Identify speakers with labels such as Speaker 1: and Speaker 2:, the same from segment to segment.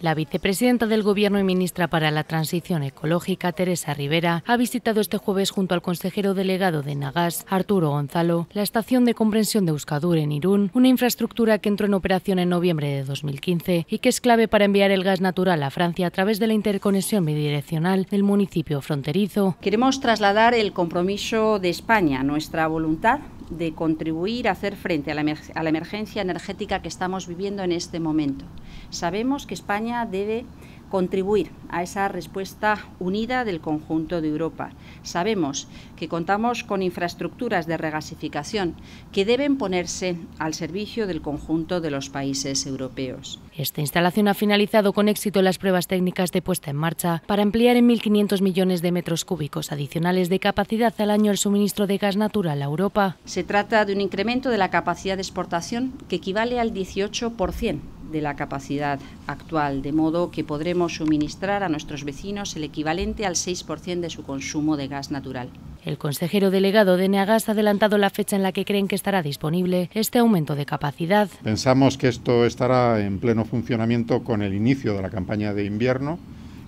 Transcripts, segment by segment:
Speaker 1: La vicepresidenta del Gobierno y ministra para la Transición Ecológica, Teresa Rivera, ha visitado este jueves junto al consejero delegado de Nagas, Arturo Gonzalo, la estación de comprensión de Euskadur en Irún, una infraestructura que entró en operación en noviembre de 2015 y que es clave para enviar el gas natural a Francia a través de la interconexión bidireccional del municipio fronterizo.
Speaker 2: Queremos trasladar el compromiso de España, nuestra voluntad de contribuir a hacer frente a la, emergencia energética que estamos viviendo en este momento. Sabemos que España debe contribuir a esa respuesta unida del conjunto de Europa. Sabemos que contamos con infraestructuras de regasificación que deben ponerse al servicio del conjunto de los países europeos.
Speaker 1: Esta instalación ha finalizado con éxito las pruebas técnicas de puesta en marcha para ampliar en 1.500
Speaker 2: millones de metros
Speaker 1: cúbicos adicionales de capacidad al año el suministro de gas natural a Europa. Se
Speaker 2: trata de un incremento de la capacidad de exportación que equivale al 18% de la capacidad actual, de modo que podremos suministrar a nuestros vecinos el equivalente al 6% de su consumo de gas natural.
Speaker 3: El
Speaker 1: consejero delegado de Neagas ha adelantado la fecha en la que creen que estará disponible este aumento de capacidad.
Speaker 3: Pensamos que esto estará en pleno funcionamiento con el inicio de la campaña de invierno,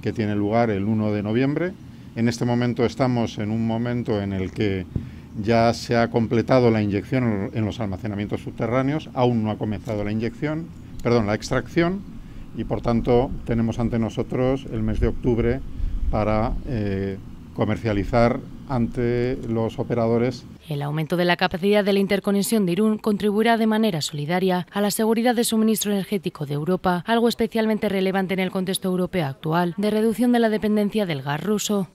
Speaker 3: que tiene lugar el 1 de noviembre. En este momento estamos en un momento en el que ya se ha completado la inyección en los almacenamientos subterráneos, aún no ha comenzado la inyección perdón, la extracción y por tanto tenemos ante nosotros el mes de octubre para eh, comercializar ante los operadores.
Speaker 1: El aumento de la capacidad de la interconexión de Irún contribuirá de manera solidaria a la seguridad de suministro energético de Europa, algo especialmente relevante en el contexto europeo actual de reducción de la dependencia del gas ruso.